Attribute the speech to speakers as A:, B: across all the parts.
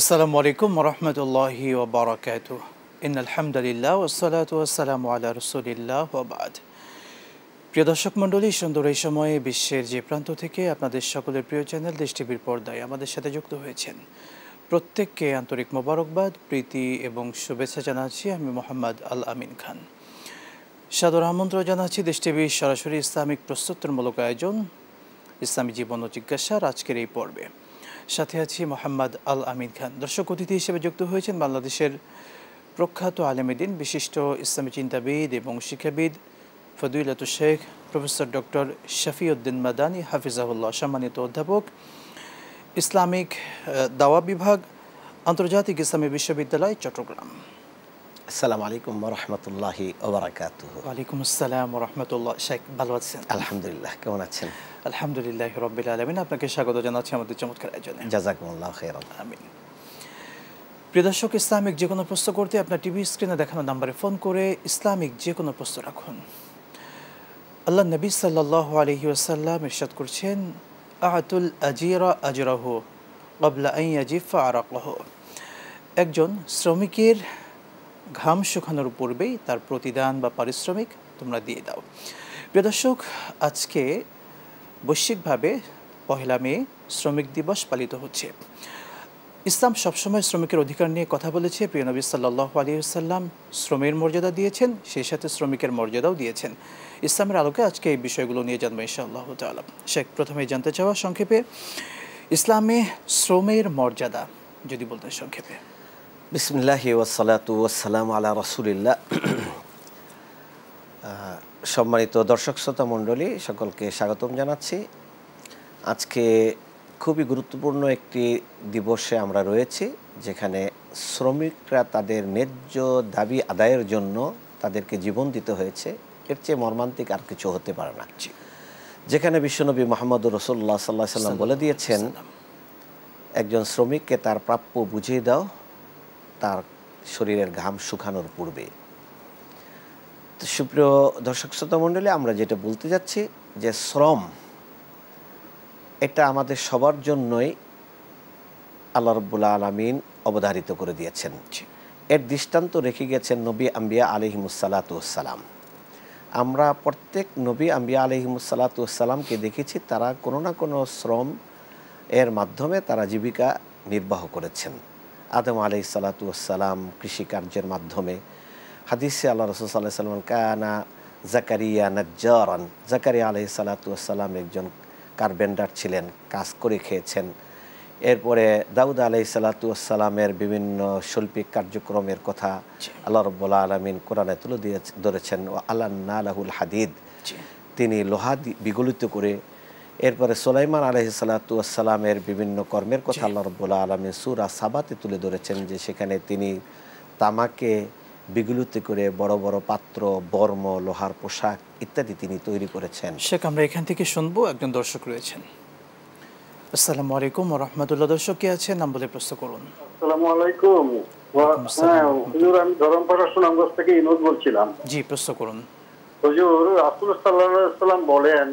A: আসসালামু আলাইকুম রহমতুল্লাহি ওবরাকাত ইন আলহামদুলিল্লাহ ওসলাত ওয়াসালাম আল্লাহ রসুলিল্লাহ ওবাদ প্রিয় দর্শক মণ্ডলী সুন্দর এই সময়ে বিশ্বের যে প্রান্ত থেকে আপনাদের সকলের প্রিয় চ্যানেল দেশ টিভির পর্দায় আমাদের সাথে যুক্ত হয়েছেন প্রত্যেককে আন্তরিক মোবারকবাদ প্রীতি এবং শুভেচ্ছা জানাচ্ছি আমি মোহাম্মদ আল আমিন খান সাদর আমন্ত্রণ জানাচ্ছি দেশ টিভির সরাসরি ইসলামিক প্রস্তুতমূলক আয়োজন ইসলামী জীবন ও জিজ্ঞাসার আজকের এই পর্বে সাথে আছি মোহাম্মদ আল আমিন খান দর্শক অতিথি হিসেবে যুক্ত হয়েছেন বাংলাদেশের প্রখ্যাত আলেমেদিন বিশিষ্ট ইসলামী চিন্তাবিদ এবং শিক্ষাবিদ ফদুইলাতু শেখ প্রফেসর ডক্টর উদ্দিন মাদানী হাফিজাহুল্লাহ সম্মানিত অধ্যাপক ইসলামিক দাওয়া বিভাগ আন্তর্জাতিক ইসলামী বিশ্ববিদ্যালয় চট্টগ্রাম আসসালামু আলাইকুম রহমতুল্লাহি ওবরাকাত ওয়ালাইকুম আসসালাম রহমতুল্লাহ শেখ ভালো আছেন আলহামদুলিল্লাহ কেমন আছেন আলহামদুলিল্লাহ রবিল আলমিন আপনাকে স্বাগত জানাচ্ছি আমাদের চমৎকার আয়োজনে জাজাকুমুল্লাহ আমিন প্রিয় দর্শক ইসলামিক যে কোনো প্রশ্ন করতে আপনার টিভি স্ক্রিনে দেখানো নাম্বারে ফোন করে ইসলামিক যে কোনো প্রশ্ন রাখুন আল্লাহ নবী সাল্লাহ আলহি আসাল্লাম ইরশাদ করছেন আহাতুল আজিরা আজরাহ আবলা আই আজিফা আরাকহ একজন শ্রমিকের ঘাম শুকানোর পূর্বেই তার প্রতিদান বা পারিশ্রমিক তোমরা দিয়ে দাও প্রিয় দর্শক আজকে বৈশ্বিকভাবে পহেলা মে শ্রমিক দিবস পালিত হচ্ছে ইসলাম সবসময় শ্রমিকের অধিকার নিয়ে কথা বলেছে প্রিয় নবী সাল্লাহ আলিয়াল্লাম শ্রমের মর্যাদা দিয়েছেন সেই সাথে শ্রমিকের মর্যাদাও দিয়েছেন ইসলামের আলোকে আজকে এই বিষয়গুলো নিয়ে জানবো ইশাআল্লাহ আলাম শেখ প্রথমে জানতে চাওয়া সংক্ষেপে ইসলামে শ্রমের মর্যাদা যদি বলতেন সংক্ষেপে
B: বিসমুল্লাহ ওয়াসালাতু ওয়াসালাম আলা রসুলিল্লাহ সম্মানিত দর্শক শ্রোতা মণ্ডলী সকলকে স্বাগতম জানাচ্ছি আজকে খুবই গুরুত্বপূর্ণ একটি দিবসে আমরা রয়েছি যেখানে শ্রমিকরা তাদের ন্যায্য দাবি আদায়ের জন্য তাদেরকে জীবন দিতে হয়েছে এর চেয়ে মর্মান্তিক আর কিছু হতে পারে না যেখানে বিশ্বনবী মোহাম্মদ রসোল্লা সাল্লাহ সাল্লাম বলে দিয়েছেন একজন শ্রমিককে তার প্রাপ্য বুঝিয়ে দাও তার শরীরের ঘাম শুকানোর পূর্বে সুপ্রিয় দর্শক শ্রোতা মণ্ডলী আমরা যেটা বলতে যাচ্ছি যে শ্রম এটা আমাদের সবার জন্যই আল্লাহ রব্বুল্লা আলমিন অবধারিত করে দিয়েছেন এর দৃষ্টান্ত রেখে গেছেন নবী আম্বিয়া আলিহিমুসালাতুসালাম আমরা প্রত্যেক নবী আম্বিয়া আলিহিমুসালাতুসালামকে দেখেছি তারা কোনো না কোনো শ্রম এর মাধ্যমে তারা জীবিকা নির্বাহ করেছেন আদম আলি সালাতুসালাম কৃষিকার্যের মাধ্যমে হাদিসে আল্লাহ রসুল সাল্লাহ সাল্লাম কানা জাকারিয়া নজ্জরান জাকারিয়া আলহি সালাতুয়াসাল্লাম একজন কার্পেন্ডার ছিলেন কাজ করে খেয়েছেন এরপরে দাউদ আলহি সালাতুয়াসাল্লামের বিভিন্ন শৈল্পিক কার্যক্রমের কথা আল্লাহ রব্বুল্লা আলমিন কোরআনে তুলে দিয়ে ধরেছেন ও আল্লাহ নালাহুল হাদিদ তিনি লোহা বিগলিত করে এরপরে সোলাইমান আলহি সালাতুয়াসাল্লামের বিভিন্ন কর্মের কথা আল্লাহ রব্বুল্লা আলমিন সুরা সাবাতে তুলে ধরেছেন যে সেখানে তিনি তামাকে বিগুলিতে করে বড় বড় পাত্র বর্ম লোহার পোশাক ইত্যাদি তিনি তৈরি করেছেন
A: শেখ আমরা এখান থেকে শুনবো একজন দর্শক রয়েছেন আসসালামু আলাইকুম রহমতুল্লাহ দর্শক কে আছেন নাম বলে প্রশ্ন করুন আসসালামু আলাইকুম হ্যাঁ, হুজুর আমি ধরমপাড়া সুনামগঞ্জ থেকে ইনোদ বলছিলাম জি প্রশ্ন করুন হুজুর রাসুল সাল্লাম বলেন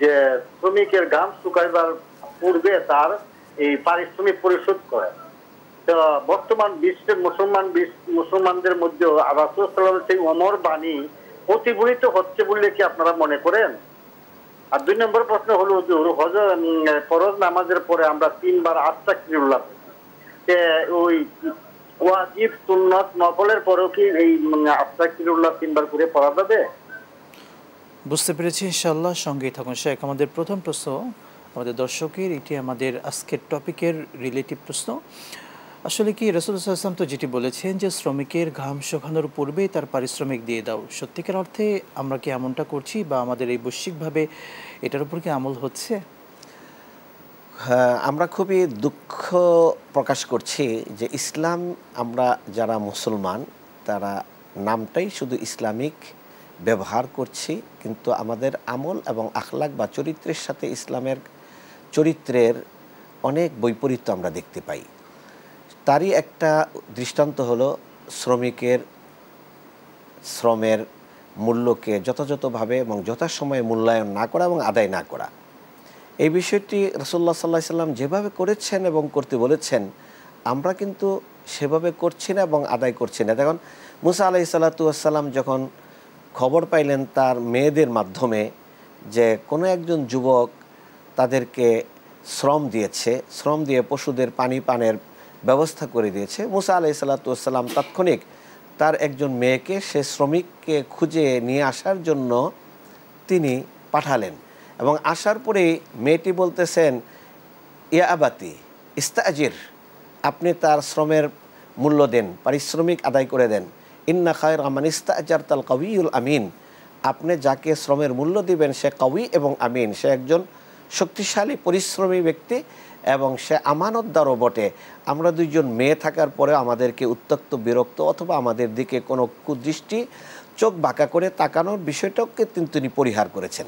A: যে শ্রমিকের গান শুকাইবার পূর্বে তার এই পারিশ্রমিক পরিশোধ করেন বর্তমান বিশ্বের মুসলমান মুসলমানদের মধ্যে আবাসুসাল্লামের সেই অমর বাণী প্রতিফলিত হচ্ছে বলে কি আপনারা মনে করেন আর দুই নম্বর প্রশ্ন হলো হজ ফরজ নামাজের পরে আমরা তিনবার আটটা কিরুল্লাহ ওই ওয়াজিব সুন্নত নফলের পরেও কি এই আটটা কিরুল্লাহ তিনবার করে পড়া যাবে বুঝতে পেরেছি ইনশাল্লাহ সঙ্গেই থাকুন শেখ আমাদের প্রথম প্রশ্ন আমাদের দর্শকের এটি আমাদের আজকের টপিকের রিলেটিভ প্রশ্ন আসলে কি রসুল আসলাম তো যেটি বলেছেন যে শ্রমিকের ঘাম শোখানোর পূর্বেই তার পারিশ্রমিক দিয়ে দাও সত্যিকার অর্থে আমরা কি এমনটা করছি বা আমাদের এই বৈশ্বিকভাবে এটার উপর কি আমল হচ্ছে
B: হ্যাঁ, আমরা খুবই দুঃখ প্রকাশ করছি যে ইসলাম আমরা যারা মুসলমান তারা নামটাই শুধু ইসলামিক ব্যবহার করছি কিন্তু আমাদের আমল এবং আখলাক বা চরিত্রের সাথে ইসলামের চরিত্রের অনেক বৈপরীত্য আমরা দেখতে পাই তারই একটা দৃষ্টান্ত হলো শ্রমিকের শ্রমের মূল্যকে যথাযথভাবে এবং যথাসময়ে মূল্যায়ন না করা এবং আদায় না করা এই বিষয়টি রসুল্লাহ সাল্লাহ সাল্লাম যেভাবে করেছেন এবং করতে বলেছেন আমরা কিন্তু সেভাবে করছি না এবং আদায় করছি না দেখুন মুসা আলাহি সাল্লাতুয়াসাল্লাম যখন খবর পাইলেন তার মেয়েদের মাধ্যমে যে কোনো একজন যুবক তাদেরকে শ্রম দিয়েছে শ্রম দিয়ে পশুদের পানি পানের ব্যবস্থা করে দিয়েছে মুসা আলাই সাল্লাতুসাল্লাম তাৎক্ষণিক তার একজন মেয়েকে সে শ্রমিককে খুঁজে নিয়ে আসার জন্য তিনি পাঠালেন এবং আসার পরে মেয়েটি বলতেছেন ইয়া আবাতি ইস্তাজির আপনি তার শ্রমের মূল্য দেন পারিশ্রমিক আদায় করে দেন ইন্না খায়ের রহমান ইস্তাজার তাল কবিউল আমিন আপনি যাকে শ্রমের মূল্য দিবেন সে কবি এবং আমিন সে একজন শক্তিশালী পরিশ্রমী ব্যক্তি এবং সে আমানতদারও বটে আমরা দুইজন মেয়ে থাকার পরে আমাদেরকে উত্তক্ত বিরক্ত অথবা আমাদের দিকে কোনো কুদৃষ্টি চোখ বাঁকা করে তাকানোর বিষয়টাকে তিনি পরিহার করেছেন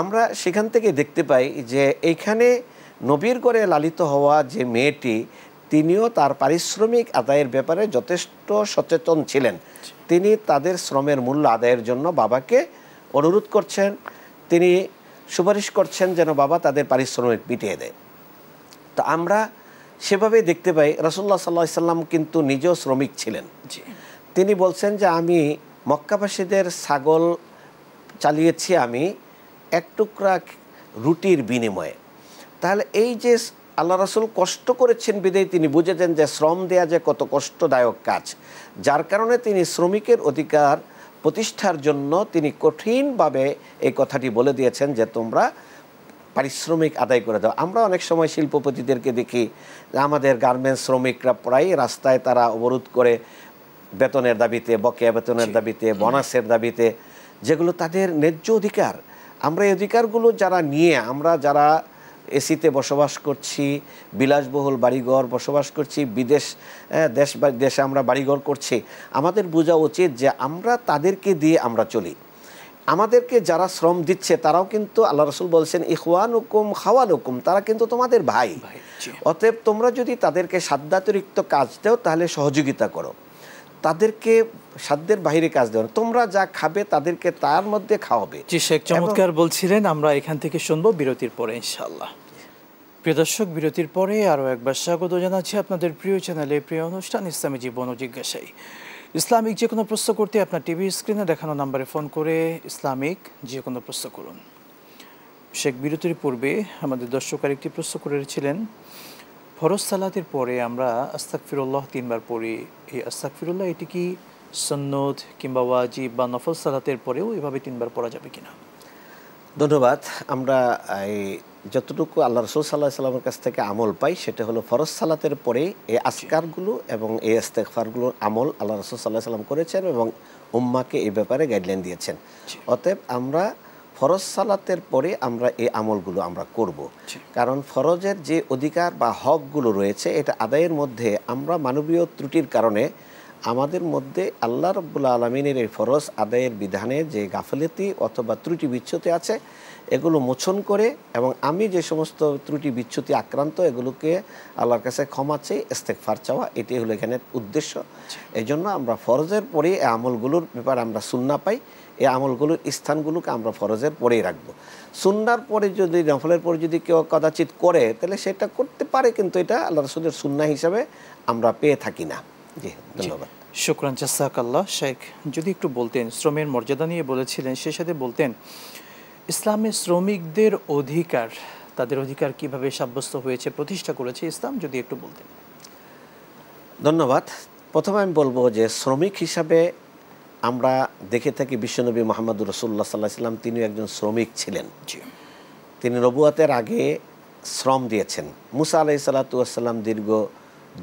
B: আমরা সেখান থেকে দেখতে পাই যে এইখানে নবীর করে লালিত হওয়া যে মেয়েটি তিনিও তার পারিশ্রমিক আদায়ের ব্যাপারে যথেষ্ট সচেতন ছিলেন তিনি তাদের শ্রমের মূল্য আদায়ের জন্য বাবাকে অনুরোধ করছেন তিনি সুপারিশ করছেন যেন বাবা তাদের পারিশ্রমিক মিটিয়ে দেয় তো আমরা সেভাবেই দেখতে পাই রসুল্লাহ সাল্লা সাল্লাম কিন্তু নিজেও শ্রমিক ছিলেন তিনি বলছেন যে আমি মক্কাবাসীদের ছাগল চালিয়েছি আমি এক টুকরা রুটির বিনিময়ে তাহলে এই যে আল্লাহ রাসুল কষ্ট করেছেন বিদেয় তিনি বুঝেছেন যে শ্রম দেয়া যে কত কষ্টদায়ক কাজ যার কারণে তিনি শ্রমিকের অধিকার প্রতিষ্ঠার জন্য তিনি কঠিনভাবে এই কথাটি বলে দিয়েছেন যে তোমরা পারিশ্রমিক আদায় করে দেওয়া আমরা অনেক সময় শিল্পপতিদেরকে দেখি আমাদের গার্মেন্টস শ্রমিকরা প্রায় রাস্তায় তারা অবরোধ করে বেতনের দাবিতে বকেয়া বেতনের দাবিতে বোনাসের দাবিতে যেগুলো তাদের ন্যায্য অধিকার আমরা এই অধিকারগুলো যারা নিয়ে আমরা যারা এসিতে বসবাস করছি বিলাসবহুল বাড়িঘর বসবাস করছি বিদেশ দেশ দেশে আমরা বাড়িঘর করছি আমাদের বোঝা উচিত যে আমরা তাদেরকে দিয়ে আমরা চলি আমাদেরকে যারা শ্রম দিচ্ছে তারাও কিন্তু আল্লাহ রসুল বলছেন ইহওয়ান হুকুম খাওয়ান হুকুম তারা কিন্তু তোমাদের ভাই অতএব তোমরা যদি তাদেরকে সাধ্যাতিরিক্ত কাজ দেও তাহলে সহযোগিতা করো তাদেরকে সাধ্যের বাহিরে কাজ দেওয়া তোমরা যা খাবে তাদেরকে তার মধ্যে খাওয়াবে
A: জি শেখ চমৎকার বলছিলেন আমরা এখান থেকে শুনবো বিরতির পরে ইনশাল্লাহ প্রিয় দর্শক বিরতির পরে আরও একবার স্বাগত জানাচ্ছি আপনাদের প্রিয় চ্যানেলে প্রিয় অনুষ্ঠান ইসলামী জীবন ও জিজ্ঞাসায় ইসলামিক যে কোনো প্রশ্ন করতে আপনার টিভি স্ক্রিনে দেখানো নাম্বারে ফোন করে ইসলামিক যে কোনো প্রশ্ন করুন শেখ বিরতির পূর্বে আমাদের দর্শক আরেকটি প্রশ্ন করেছিলেন ফরজ সালাতের পরে আমরা আস্তাক ফিরুল্লাহ তিনবার পড়ি এই আস্তাক ফিরুল্লাহ এটি কি সন্নদ কিংবা ওয়াজিব বা নফল সালাতের পরেও এভাবে তিনবার পড়া যাবে কিনা
B: ধন্যবাদ আমরা এই যতটুকু আল্লাহ রসুল সাল্লাহ সাল্লামের কাছ থেকে আমল পাই সেটা হলো ফরজ সালাতের পরে এই আসকারগুলো এবং এই আস্তেকফারগুলোর আমল আল্লাহ রসুল সাল্লাহ সাল্লাম করেছেন এবং উম্মাকে এই ব্যাপারে গাইডলাইন দিয়েছেন অতএব আমরা ফরজ সালাতের পরে আমরা এই আমলগুলো আমরা করব কারণ ফরজের যে অধিকার বা হকগুলো রয়েছে এটা আদায়ের মধ্যে আমরা মানবীয় ত্রুটির কারণে আমাদের মধ্যে আল্লাহ রব্বুল্লা আলমিনের এই ফরজ আদায়ের বিধানে যে গাফিলতি অথবা ত্রুটি বিচ্ছুতি আছে এগুলো মোচন করে এবং আমি যে সমস্ত ত্রুটি বিচ্ছুতি আক্রান্ত এগুলোকে আল্লাহর কাছে ক্ষমা চেয়ে ইস্তেকফার চাওয়া এটি হলো এখানের উদ্দেশ্য এই জন্য আমরা ফরজের পরে এই আমলগুলোর ব্যাপারে আমরা সুন্না পাই এই আমলগুলোর স্থানগুলোকে আমরা ফরজের পরেই রাখবো সুন্নার পরে যদি নফলের পরে যদি কেউ কদাচিত করে তাহলে সেটা করতে পারে কিন্তু এটা আল্লাহ রসুলের সুন্না হিসাবে আমরা পেয়ে থাকি না
A: ধন্যবাদ শুক্রান জাসাকাল্লাহ শেখ যদি একটু বলতেন শ্রমের মর্যাদা নিয়ে বলেছিলেন সে সাথে বলতেন ইসলামে শ্রমিকদের অধিকার তাদের অধিকার কিভাবে সাব্যস্ত হয়েছে প্রতিষ্ঠা করেছে ইসলাম যদি একটু বলতেন
B: ধন্যবাদ প্রথমে আমি বলবো যে শ্রমিক হিসাবে আমরা দেখে থাকি বিশ্বনবী মোহাম্মদ রসুল্লাহ সাল্লাহ ইসলাম তিনিও একজন শ্রমিক ছিলেন তিনি নবুয়াতের আগে শ্রম দিয়েছেন মুসা আলাই সাল্লাম দীর্ঘ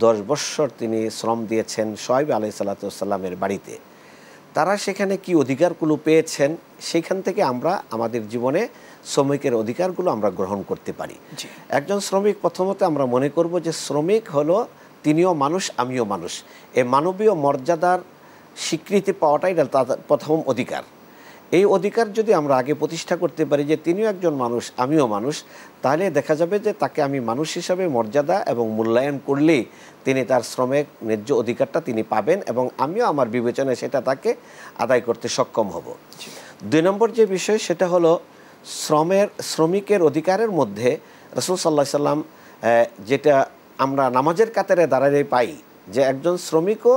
B: দশ বৎসর তিনি শ্রম দিয়েছেন সোহেব আলাই সাল্লাতামের বাড়িতে তারা সেখানে কি অধিকারগুলো পেয়েছেন সেইখান থেকে আমরা আমাদের জীবনে শ্রমিকের অধিকারগুলো আমরা গ্রহণ করতে পারি একজন শ্রমিক প্রথমত আমরা মনে করব যে শ্রমিক হলো তিনিও মানুষ আমিও মানুষ এ মানবীয় মর্যাদার স্বীকৃতি পাওয়াটাই প্রথম অধিকার এই অধিকার যদি আমরা আগে প্রতিষ্ঠা করতে পারি যে তিনিও একজন মানুষ আমিও মানুষ তাহলে দেখা যাবে যে তাকে আমি মানুষ হিসাবে মর্যাদা এবং মূল্যায়ন করলেই তিনি তার শ্রমের ন্যায্য অধিকারটা তিনি পাবেন এবং আমিও আমার বিবেচনায় সেটা তাকে আদায় করতে সক্ষম হব দুই নম্বর যে বিষয় সেটা হলো শ্রমের শ্রমিকের অধিকারের মধ্যে রসুল সাল্লাহ সাল্লাম যেটা আমরা নামাজের কাতারে দাঁড়ালে পাই যে একজন শ্রমিকও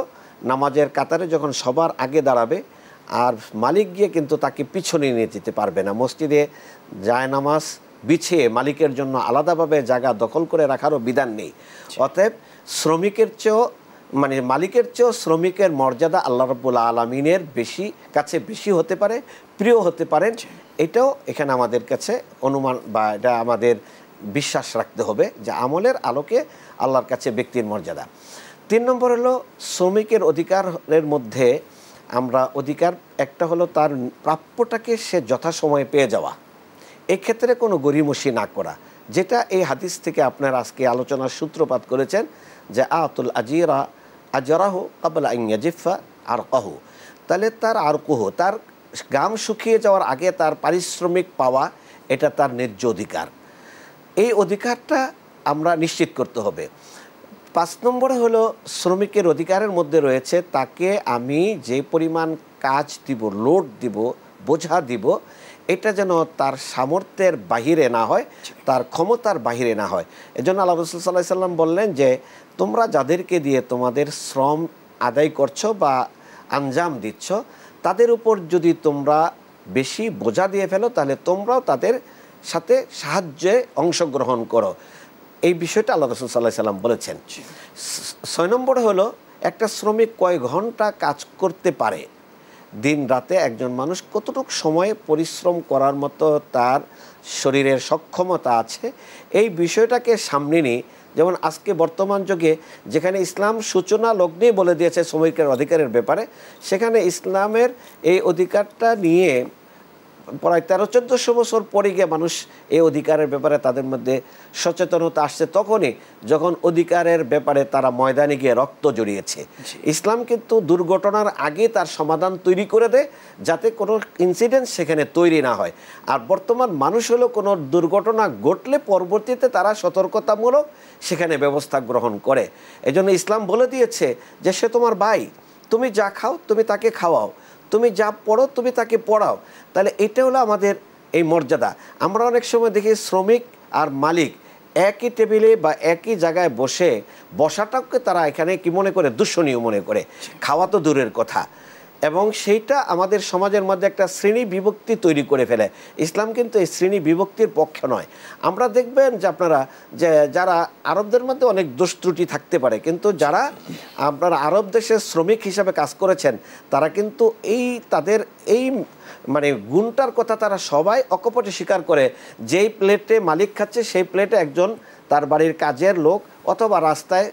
B: নামাজের কাতারে যখন সবার আগে দাঁড়াবে আর মালিক গিয়ে কিন্তু তাকে পিছনে নিয়ে যেতে পারবে না মসজিদে যায় নামাজ বিছিয়ে মালিকের জন্য আলাদাভাবে জায়গা দখল করে রাখারও বিধান নেই অতএব শ্রমিকের চেয়েও মানে মালিকের চেয়েও শ্রমিকের মর্যাদা আল্লাহ রব্বুল আলমিনের বেশি কাছে বেশি হতে পারে প্রিয় হতে পারেন এটাও এখানে আমাদের কাছে অনুমান বা এটা আমাদের বিশ্বাস রাখতে হবে যে আমলের আলোকে আল্লাহর কাছে ব্যক্তির মর্যাদা তিন নম্বর হলো শ্রমিকের অধিকারের মধ্যে আমরা অধিকার একটা হলো তার প্রাপ্যটাকে সে যথাসময়ে পেয়ে যাওয়া এক্ষেত্রে কোনো গরিমসি না করা যেটা এই হাদিস থেকে আপনার আজকে আলোচনার সূত্রপাত করেছেন যে আতুল আজিরা আজরাহ কাবলা ইংয়াজিফা আর কহু তাহলে তার আর কহ তার গাম শুকিয়ে যাওয়ার আগে তার পারিশ্রমিক পাওয়া এটা তার ন্যায্য অধিকার এই অধিকারটা আমরা নিশ্চিত করতে হবে পাঁচ নম্বরে হলো শ্রমিকের অধিকারের মধ্যে রয়েছে তাকে আমি যে পরিমাণ কাজ দিব লোড দিব বোঝা দিব এটা যেন তার সামর্থ্যের বাহিরে না হয় তার ক্ষমতার বাহিরে না হয় এজন্য আল্লাহ রসুল সাল্লাহ সাল্লাম বললেন যে তোমরা যাদেরকে দিয়ে তোমাদের শ্রম আদায় করছো বা আঞ্জাম দিচ্ছ তাদের উপর যদি তোমরা বেশি বোঝা দিয়ে ফেলো তাহলে তোমরাও তাদের সাথে সাহায্যে অংশগ্রহণ করো এই বিষয়টা আল্লাহ রসুল সাল্লাহ সাল্লাম বলেছেন ছয় নম্বর হলো একটা শ্রমিক কয় ঘন্টা কাজ করতে পারে দিন রাতে একজন মানুষ কতটুকু সময়ে পরিশ্রম করার মতো তার শরীরের সক্ষমতা আছে এই বিষয়টাকে সামনে নিয়ে যেমন আজকে বর্তমান যুগে যেখানে ইসলাম সূচনা লগ্নেই বলে দিয়েছে শ্রমিকের অধিকারের ব্যাপারে সেখানে ইসলামের এই অধিকারটা নিয়ে প্রায় তেরো চোদ্দশো বছর পরে গিয়ে মানুষ এই অধিকারের ব্যাপারে তাদের মধ্যে সচেতনতা আসছে তখনই যখন অধিকারের ব্যাপারে তারা ময়দানে গিয়ে রক্ত জড়িয়েছে ইসলাম কিন্তু দুর্ঘটনার আগে তার সমাধান তৈরি করে দেয় যাতে কোনো ইনসিডেন্ট সেখানে তৈরি না হয় আর বর্তমান মানুষ হলো কোনো দুর্ঘটনা ঘটলে পরবর্তীতে তারা সতর্কতামূলক সেখানে ব্যবস্থা গ্রহণ করে এজন্য ইসলাম বলে দিয়েছে যে সে তোমার ভাই তুমি যা খাও তুমি তাকে খাওয়াও তুমি যা পড়ো তুমি তাকে পড়াও তাহলে এটা হলো আমাদের এই মর্যাদা আমরা অনেক সময় দেখি শ্রমিক আর মালিক একই টেবিলে বা একই জায়গায় বসে বসাটাকে তারা এখানে কি মনে করে দূষণীয় মনে করে খাওয়া তো দূরের কথা এবং সেইটা আমাদের সমাজের মধ্যে একটা শ্রেণী বিভক্তি তৈরি করে ফেলে ইসলাম কিন্তু এই শ্রেণী বিভক্তির পক্ষে নয় আমরা দেখবেন যে আপনারা যে যারা আরবদের মধ্যে অনেক দোষ ত্রুটি থাকতে পারে কিন্তু যারা আপনারা আরব দেশের শ্রমিক হিসাবে কাজ করেছেন তারা কিন্তু এই তাদের এই মানে গুণটার কথা তারা সবাই অকপটে স্বীকার করে যেই প্লেটে মালিক খাচ্ছে সেই প্লেটে একজন তার বাড়ির কাজের লোক অথবা রাস্তায়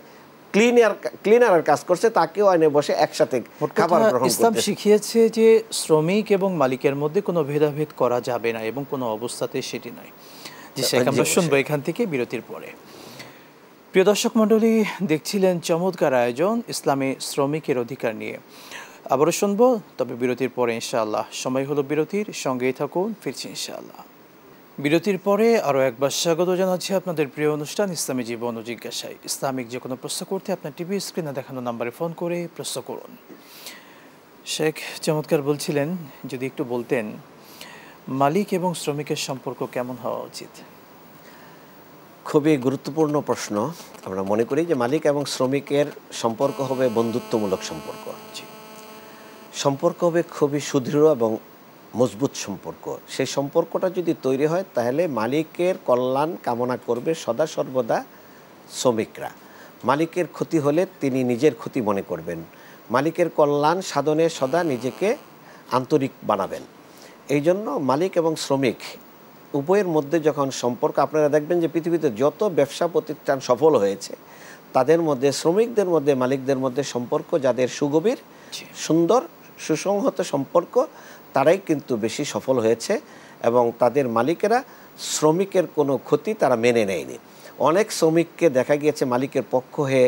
B: ক্লিনার কাজ করছে তাকেও আইনে বসে একসাথে খাবার ইসলাম
A: শিখিয়েছে যে শ্রমিক এবং মালিকের মধ্যে কোনো ভেদাভেদ করা যাবে না এবং কোনো অবস্থাতে সেটি নাই যে সেটা আমরা শুনবো এখান থেকে বিরতির পরে প্রিয় দর্শক মণ্ডলী দেখছিলেন চমৎকার আয়োজন ইসলামে শ্রমিকের অধিকার নিয়ে আবারও শুনবো তবে বিরতির পরে ইনশাআল্লাহ সময় হলো বিরতির সঙ্গেই থাকুন ফিরছি ইনশাআল্লাহ বিরতির পরে আরও একবার স্বাগত জানাচ্ছি আপনাদের প্রিয় অনুষ্ঠান ইসলামী জীবন ও জিজ্ঞাসায় ইসলামিক যে কোনো প্রশ্ন করতে আপনার টিভি স্ক্রিনে দেখানো নাম্বারে ফোন করে প্রশ্ন করুন শেখ চমৎকার বলছিলেন যদি একটু বলতেন মালিক এবং শ্রমিকের সম্পর্ক কেমন হওয়া
B: উচিত খুবই গুরুত্বপূর্ণ প্রশ্ন আমরা মনে করি যে মালিক এবং শ্রমিকের সম্পর্ক হবে বন্ধুত্বমূলক সম্পর্ক সম্পর্ক হবে খুবই সুদৃঢ় এবং মজবুত সম্পর্ক সেই সম্পর্কটা যদি তৈরি হয় তাহলে মালিকের কল্যাণ কামনা করবে সদা সর্বদা শ্রমিকরা মালিকের ক্ষতি হলে তিনি নিজের ক্ষতি মনে করবেন মালিকের কল্যাণ সাধনে সদা নিজেকে আন্তরিক বানাবেন এই জন্য মালিক এবং শ্রমিক উভয়ের মধ্যে যখন সম্পর্ক আপনারা দেখবেন যে পৃথিবীতে যত ব্যবসা প্রতিষ্ঠান সফল হয়েছে তাদের মধ্যে শ্রমিকদের মধ্যে মালিকদের মধ্যে সম্পর্ক যাদের সুগভীর সুন্দর সুসংহত সম্পর্ক তারাই কিন্তু বেশি সফল হয়েছে এবং তাদের মালিকেরা শ্রমিকের কোনো ক্ষতি তারা মেনে নেয়নি অনেক শ্রমিককে দেখা গিয়েছে মালিকের পক্ষ হয়ে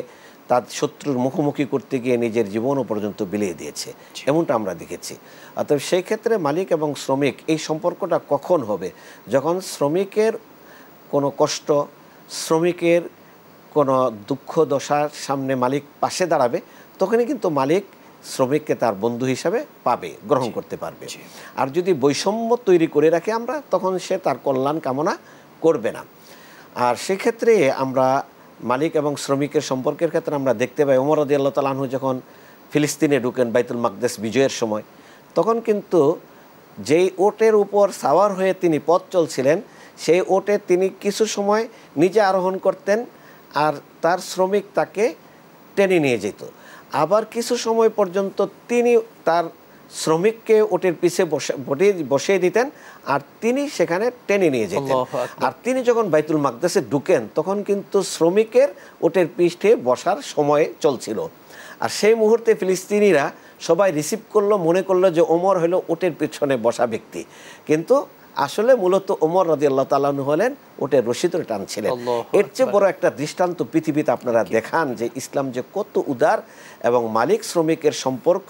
B: তার শত্রুর মুখোমুখি করতে গিয়ে নিজের জীবনও পর্যন্ত বিলিয়ে দিয়েছে এমনটা আমরা দেখেছি অতএব সেই ক্ষেত্রে মালিক এবং শ্রমিক এই সম্পর্কটা কখন হবে যখন শ্রমিকের কোনো কষ্ট শ্রমিকের কোনো দুঃখ দশার সামনে মালিক পাশে দাঁড়াবে তখনই কিন্তু মালিক শ্রমিককে তার বন্ধু হিসাবে পাবে গ্রহণ করতে পারবে আর যদি বৈষম্য তৈরি করে রাখে আমরা তখন সে তার কল্যাণ কামনা করবে না আর সেক্ষেত্রে আমরা মালিক এবং শ্রমিকের সম্পর্কের ক্ষেত্রে আমরা দেখতে পাই ওমর আদি আল্লাহ তালাহু যখন ফিলিস্তিনে ঢুকেন বাইতুল মাকদেস বিজয়ের সময় তখন কিন্তু যেই ওটের উপর সাওয়ার হয়ে তিনি পথ চলছিলেন সেই ওটে তিনি কিছু সময় নিজে আরোহণ করতেন আর তার শ্রমিক তাকে টেনে নিয়ে যেত আবার কিছু সময় পর্যন্ত তিনি তার শ্রমিককে ওটের পিছে বসে বসিয়ে দিতেন আর তিনি সেখানে টেনে নিয়ে যেতেন আর তিনি যখন বাইতুল মাকদাসে ঢুকেন তখন কিন্তু শ্রমিকের ওটের পিঠে বসার সময় চলছিল আর সেই মুহূর্তে ফিলিস্তিনিরা সবাই রিসিভ করলো মনে করলো যে ওমর হলো ওটের পিছনে বসা ব্যক্তি কিন্তু আসলে মূলত ওমর রাজি আল্লাহ তালু হলেন ওটা টান টানছিলেন এর চেয়ে বড় একটা দৃষ্টান্ত পৃথিবীতে আপনারা দেখান যে ইসলাম যে কত উদার এবং মালিক শ্রমিকের সম্পর্ক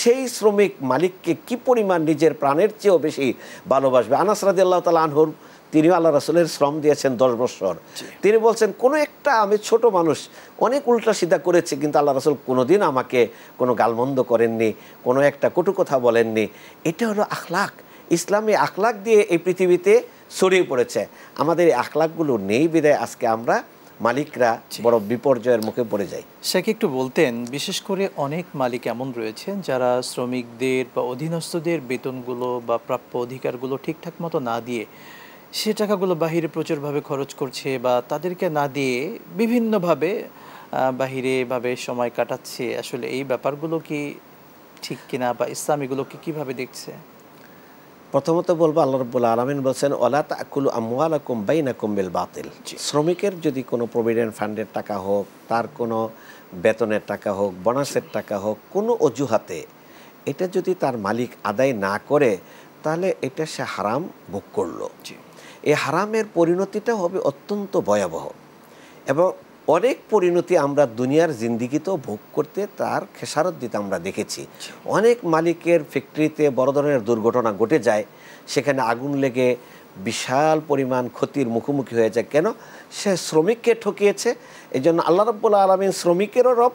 B: সেই শ্রমিক মালিককে কি পরিমাণ নিজের প্রাণের চেয়েও বেশি ভালোবাসবে আনাস রাজি আল্লাহ তাল আনহুর তিনি আল্লাহ রাসুলের শ্রম দিয়েছেন দশ বছর তিনি বলছেন কোনো একটা আমি ছোট মানুষ অনেক উল্টা সিদ্ধা করেছি কিন্তু আল্লাহ রাসুল কোনোদিন আমাকে কোনো গালমন্দ করেননি কোনো একটা কটু কথা বলেননি এটা হলো আখলাখ ইসলামী আখলাক দিয়ে এই পৃথিবীতে ছড়িয়ে পড়েছে আমাদের এই আখলাকগুলো নেই বিদায় আজকে আমরা মালিকরা বড় বিপর্যয়ের মুখে পড়ে যায়
A: শেখ একটু বলতেন বিশেষ করে অনেক মালিক এমন রয়েছেন যারা শ্রমিকদের বা অধীনস্থদের বেতনগুলো বা প্রাপ্য অধিকারগুলো ঠিকঠাক মতো না দিয়ে সে টাকাগুলো বাহিরে প্রচুরভাবে খরচ করছে বা তাদেরকে না দিয়ে বিভিন্নভাবে বাহিরে সময় কাটাচ্ছে আসলে এই ব্যাপারগুলো কি ঠিক কিনা বা ইসলাম এগুলোকে কীভাবে দেখছে
B: প্রথমত বলবো আল্লাহ রব্বুল আলমিন বলছেন ওলা তাকুল আমুয়াল না কুম্বিল বাতিল শ্রমিকের যদি কোনো প্রভিডেন্ট ফান্ডের টাকা হোক তার কোনো বেতনের টাকা হোক বোনাসের টাকা হোক কোনো অজুহাতে এটা যদি তার মালিক আদায় না করে তাহলে এটা সে হারাম ভোগ করলো এই হারামের পরিণতিটা হবে অত্যন্ত ভয়াবহ এবং অনেক পরিণতি আমরা দুনিয়ার জিন্দিগিতেও ভোগ করতে তার খেসারত দিতে আমরা দেখেছি অনেক মালিকের ফ্যাক্টরিতে বড় ধরনের দুর্ঘটনা ঘটে যায় সেখানে আগুন লেগে বিশাল পরিমাণ ক্ষতির মুখোমুখি হয়ে যায় কেন সে শ্রমিককে ঠকিয়েছে এই জন্য আল্লাহ রব্বুল্লা আলমিন শ্রমিকেরও রব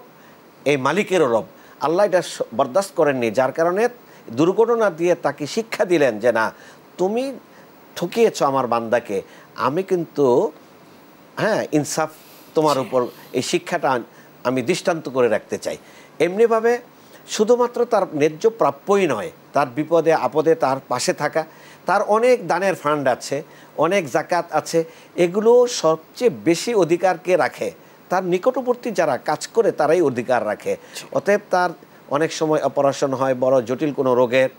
B: এই মালিকেরও রব আল্লাহ এটা বরদাস্ত করেননি যার কারণে দুর্ঘটনা দিয়ে তাকে শিক্ষা দিলেন যে না তুমি ঠকিয়েছ আমার বান্দাকে আমি কিন্তু হ্যাঁ ইনসাফ তোমার উপর এই শিক্ষাটা আমি দৃষ্টান্ত করে রাখতে চাই এমনিভাবে শুধুমাত্র তার ন্যায্য প্রাপ্যই নয় তার বিপদে আপদে তার পাশে থাকা তার অনেক দানের ফান্ড আছে অনেক জাকাত আছে এগুলো সবচেয়ে বেশি অধিকারকে রাখে তার নিকটবর্তী যারা কাজ করে তারাই অধিকার রাখে অতএব তার অনেক সময় অপারেশন হয় বড় জটিল কোনো রোগের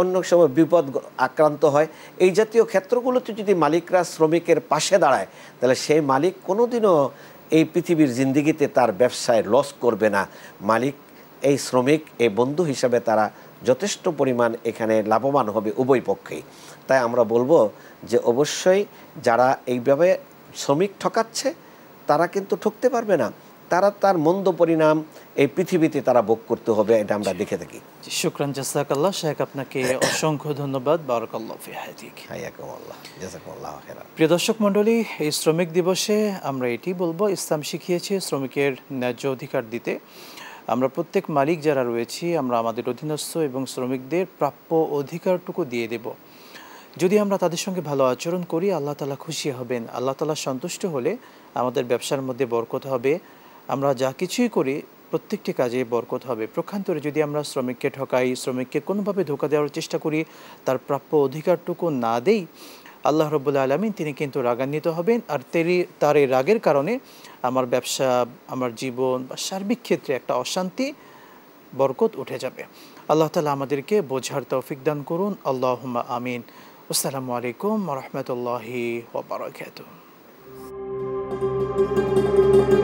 B: অন্য সময় বিপদ আক্রান্ত হয় এই জাতীয় ক্ষেত্রগুলোতে যদি মালিকরা শ্রমিকের পাশে দাঁড়ায় তাহলে সেই মালিক কোনোদিনও এই পৃথিবীর জিন্দিগিতে তার ব্যবসায় লস করবে না মালিক এই শ্রমিক এই বন্ধু হিসাবে তারা যথেষ্ট পরিমাণ এখানে লাভবান হবে উভয় পক্ষেই তাই আমরা বলবো যে অবশ্যই যারা এইভাবে শ্রমিক ঠকাচ্ছে তারা কিন্তু ঠকতে পারবে না তারা তার মন্দ পরিণাম এই পৃথিবীতে তারা ভোগ করতে হবে এটা আমরা দেখে থাকি শুক্রান
A: জাসাকাল্লাহ শেখ আপনাকে হ্যাঁ। অসংখ্য ধন্যবাদ বারকাল্লাহ প্রিয় দর্শক মন্ডলী এই শ্রমিক দিবসে আমরা এটি বলবো ইসলাম শিখিয়েছে শ্রমিকের ন্যায্য অধিকার দিতে আমরা প্রত্যেক মালিক যারা রয়েছি আমরা আমাদের অধীনস্থ এবং শ্রমিকদের প্রাপ্য অধিকারটুকু দিয়ে দেব যদি আমরা তাদের সঙ্গে ভালো আচরণ করি আল্লাহ তালা খুশি হবেন আল্লাহ তালা সন্তুষ্ট হলে আমাদের ব্যবসার মধ্যে বরকত হবে আমরা যা কিছুই করি প্রত্যেকটি কাজে বরকত হবে প্রক্ষান্তরে যদি আমরা শ্রমিককে ঠকাই শ্রমিককে কোনোভাবে ধোকা দেওয়ার চেষ্টা করি তার প্রাপ্য অধিকারটুকু না দেই আল্লাহ রবুল্লা আলমিন তিনি কিন্তু রাগান্বিত হবেন আর তেরি তার এই রাগের কারণে আমার ব্যবসা আমার জীবন বা সার্বিক ক্ষেত্রে একটা অশান্তি বরকত উঠে যাবে আল্লাহ তালা আমাদেরকে বোঝার তৌফিক দান করুন আল্লাহ আমিন আসসালামু আলাইকুম রহমতুল্লাহি ওবরাকাত thank you